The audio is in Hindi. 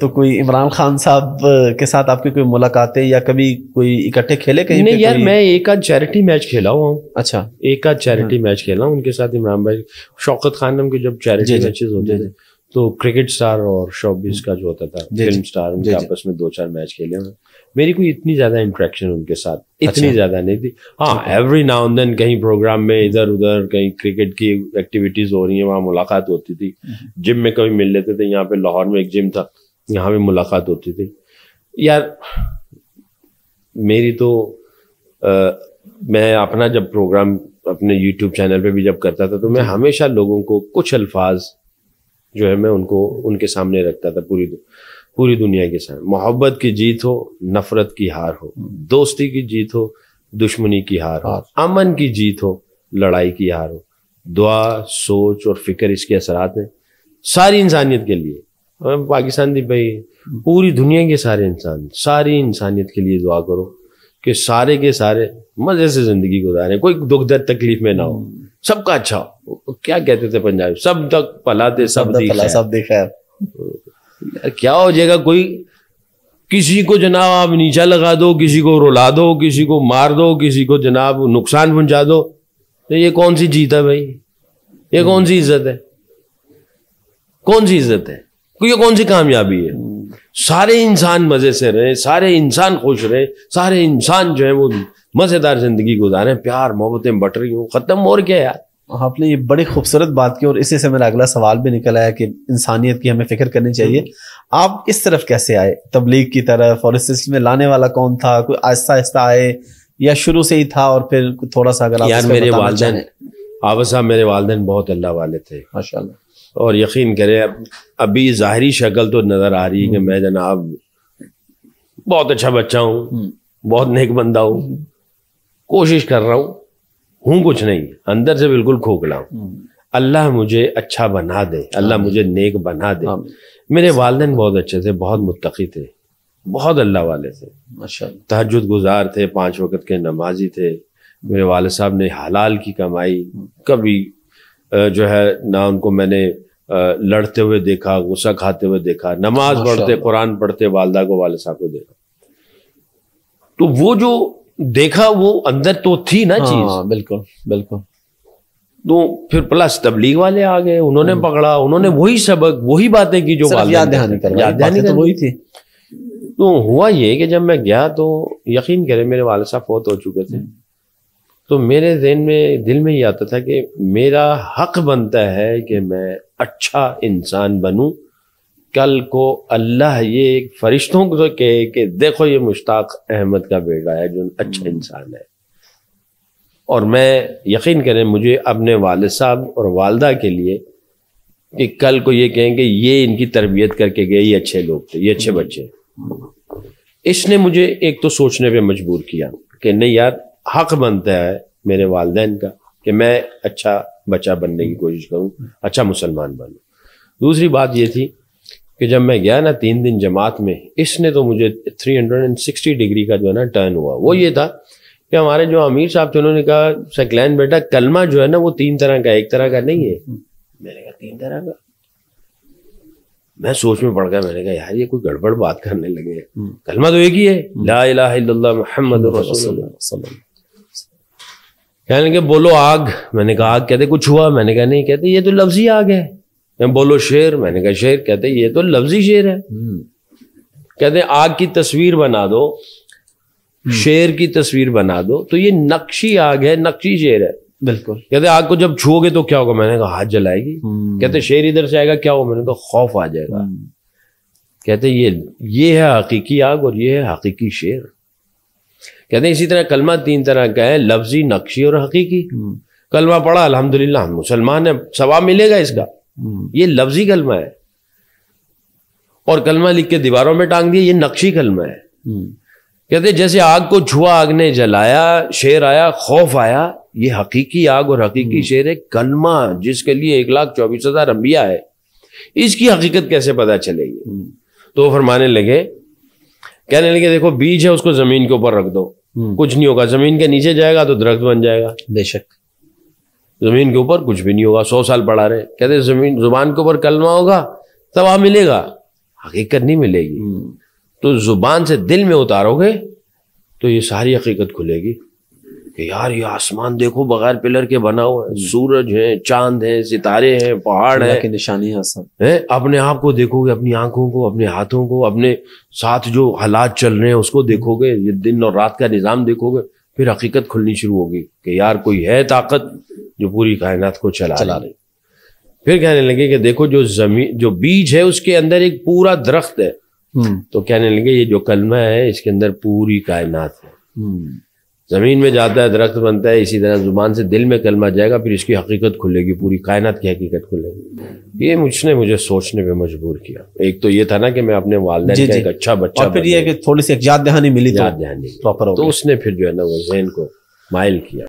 तो कोई इमरान खान साहब के साथ आपकी कोई मुलाकातें या कभी कोई इकट्ठे खेले कहीं नहीं यार मैं एक आध चैरिटी मैच खेला हुआ हूँ अच्छा एक आध चैरिटी मैच हाँ। खेला हूँ उनके साथ इमरान भाई शौकत खान नाम के जब चैरिटी मैचेस होते थे तो क्रिकेट स्टार और शॉबिस का जो होता था फिल्म स्टार उनके आपस में दो चार मैच खेले हुए मेरी कोई इतनी ज्यादा इंट्रैक्शन उनके साथ अच्छा। इतनी ज्यादा नहीं थी हाँ एवरी नाउ एंड देन कहीं प्रोग्राम में इधर उधर कहीं क्रिकेट की एक्टिविटीज हो रही है वहां मुलाकात होती थी जिम हम्म। में कभी मिल लेते थे यहाँ पे लाहौर में एक जिम था यहाँ भी मुलाकात होती थी यार मेरी तो आ, मैं अपना जब प्रोग्राम अपने यूट्यूब चैनल पे भी जब करता था तो मैं हमेशा लोगों को कुछ अल्फाज जो है मैं उनको उनके सामने रखता था पूरी पूरी दुनिया के सामने मोहब्बत की जीत हो नफरत की हार हो हम्म। दोस्ती की जीत हो दुश्मनी की हार हो हाँ। अमन की जीत हो लड़ाई की हार हो दुआ सोच और फिक्र इसके असरात हैं सारी इंसानियत के लिए पाकिस्तान दी भाई पूरी दुनिया के सारे इंसान सारी इंसानियत के लिए दुआ करो कि सारे के सारे मजे से जिंदगी गुजारे कोई दुख दर्द तकलीफ में ना हो सबका अच्छा हो क्या कहते थे पंजाब सब तक तो पलाते सब देखा सब तो दिखा क्या हो जाएगा कोई किसी को जनाब आप नीचा लगा दो किसी को रुला दो किसी को मार दो किसी को जनाब नुकसान पहुंचा दो तो ये कौन सी जीत है भाई ये कौन सी इज्जत है कौन सी इज्जत है ये कौन सी कामयाबी है हम्म। सारे इंसान मजे से रहे सारे इंसान खुश रहे सारे इंसान जो है वो मजेदार जिंदगी गुजारे प्यार मोहब्बतें बट रही हूँ खत्म और क्या यार आपने ये बड़ी खूबसूरत बात की और इसी से मेरा अगला सवाल भी निकल आया कि इंसानियत की हमें फिक्र करनी चाहिए आप इस तरफ कैसे आए तबलीग की तरफ और इस सिलसिले में लाने वाला कौन था कोई आहिस्ता आहिस्ता आए या शुरू से ही था और फिर थोड़ा सा अगर यार मेरे वालदेन आबा साहब मेरे वालदेन बहुत अल्लाह वाले थे माशा और यकीन करें अभी ज़ाहरी शक्ल तो नज़र आ रही है कि हम्म। मैं जनाब बहुत अच्छा बच्चा हूँ हम्म। बहुत नेक बंदा हूँ कोशिश कर रहा हूँ हूँ कुछ नहीं अंदर से बिल्कुल खोखला हूँ हम्म। अल्लाह मुझे अच्छा बना दे अल्लाह मुझे नेक बना दे मेरे वालदे बहुत अच्छे थे बहुत मुतकी थे बहुत अल्लाह वाले थे तहजद गुजार थे पांच वक्त के नमाजी थे मेरे वाले साहब ने हलाल की कमाई कभी जो है ना उनको मैंने लड़ते हुए देखा गुस्सा खाते हुए देखा नमाज पढ़ते कुरान पढ़ते वालदा को साहब को देखा तो वो जो देखा वो अंदर तो थी ना चीज हाँ, बिल्कुल बिल्कुल तो फिर प्लस तबलीग वाले आ गए उन्होंने हम्म। पकड़ा उन्होंने वही सबक वही बातें की जो याद दहानी तो वही थी तो हुआ ये कि जब मैं गया तो यकीन करें मेरे वाले साहब फोत हो चुके थे हम्म। तो मेरे जहन में दिल में ये आता था कि मेरा हक बनता है कि मैं अच्छा इंसान बनूं कल को अल्लाह ये फरिश्तों को तो कहे कि देखो ये मुश्ताक अहमद का बेटा है जो अच्छा हम्म। इंसान है और मैं यकीन करें मुझे अपने वाल साहब और वालदा के लिए कि कल को ये कहें कि ये इनकी तरबियत करके गए ये अच्छे लोग थे ये अच्छे हम्म। बच्चे इसने मुझे एक तो सोचने पे मजबूर किया कि नहीं यार हक बनता है मेरे वालदेन का कि मैं अच्छा बच्चा बनने की कोशिश करूँ अच्छा मुसलमान बनूँ दूसरी बात ये थी कि जब मैं गया ना तीन दिन जमात में इसने तो मुझे 360 डिग्री का जो है ना टर्न हुआ वो ये था कि हमारे जो अमीर साहब थे उन्होंने कहा सकलैन बेटा कलमा जो है ना वो तीन तरह का एक तरह का नहीं है मैंने कहा तीन तरह का मैं सोच में पड़ गया मैंने कहा यार ये कोई गड़बड़ बात करने लगे हम्म। कलमा तो एक ही है ला इलाहा इल्लल्लाह कहने लगे बोलो आग मैंने कहा आग कहते कुछ हुआ मैंने कहा नहीं कहते ये तो लफ्जी आग है मैं बोलो शेर मैंने कहा शेर कहते ये तो लफ्जी शेर है हम्म। कहते आग की तस्वीर बना दो हम्म। शेर की तस्वीर बना दो तो ये नक्शी आग है नक्शी शेर है बिल्कुल कहते आग को जब छुओगे तो क्या होगा मैंने कहा हाथ जलाएगी हम्म। कहते शेर इधर से आएगा क्या होगा मैंने कहा खौफ आ जाएगा कहते ये ये है हकीकी आग और ये है हकीकी शेर कहते हैं इसी तरह कलमा तीन तरह का है लफ्जी नक्शी और हकीकी हम्म। कलमा पढ़ा अल्हम्दुलिल्लाह हम मुसलमान है सवाब मिलेगा इसका हम्म। ये लफ्जी कलमा है और कलमा लिख के दीवारों में टांग दिया ये नक्शी कलमा है हम्म। कहते जैसे आग को छुआ आग ने जलाया शेर आया खौफ आया ये हकीकी आग और हकीकी शेर है कलमा जिसके लिए एक लाख चौबीस हजार अंबिया है इसकी हकीकत कैसे पता चलेगी तो फरमाने लगे कहने लगे देखो बीज है उसको जमीन के ऊपर रख दो हम्म। कुछ नहीं होगा जमीन के नीचे जाएगा तो दरख्त बन जाएगा बेशक जमीन के ऊपर कुछ भी नहीं होगा सौ साल पढ़ा रहे कहते जमीन जुबान के ऊपर कलमा होगा तब आ मिलेगा हकीकत नहीं मिलेगी हम्म। तो जुबान से दिल में उतारोगे तो ये सारी हकीकत खुलेगी कि यार ये आसमान देखो बगैर पिलर के बना हुआ है हम्म। सूरज है चांद है सितारे हैं पहाड़ है की निशानी है सब है अपने आप को देखोगे अपनी आंखों को अपने हाथों को अपने साथ जो हालात चल रहे हैं उसको देखोगे ये दिन और रात का निज़ाम देखोगे फिर हकीकत खुलनी शुरू होगी कि यार कोई है ताकत जो पूरी कायनात को चला चला रही फिर कहने लगे कि देखो जो जमीन जो बीज है उसके अंदर एक पूरा दरख्त है हम्म। तो कहने लगे ये जो कलमा है इसके अंदर पूरी कायनात है हम्म। ज़मीन में जाता है दरख्त बनता है इसी तरह ज़ुबान से दिल में कलमा जाएगा फिर इसकी हकीकत खुलेगी पूरी कायनात की हकीकत खुलेगी ये मुझने मुझे सोचने पे मजबूर किया एक तो ये था ना कि मैं अपने वालदे का अच्छा बच्चा फिर ये थोड़ी सी याद दहानी मिली तो याद दहानी तो उसने फिर जो है ना वो जहन को माइल किया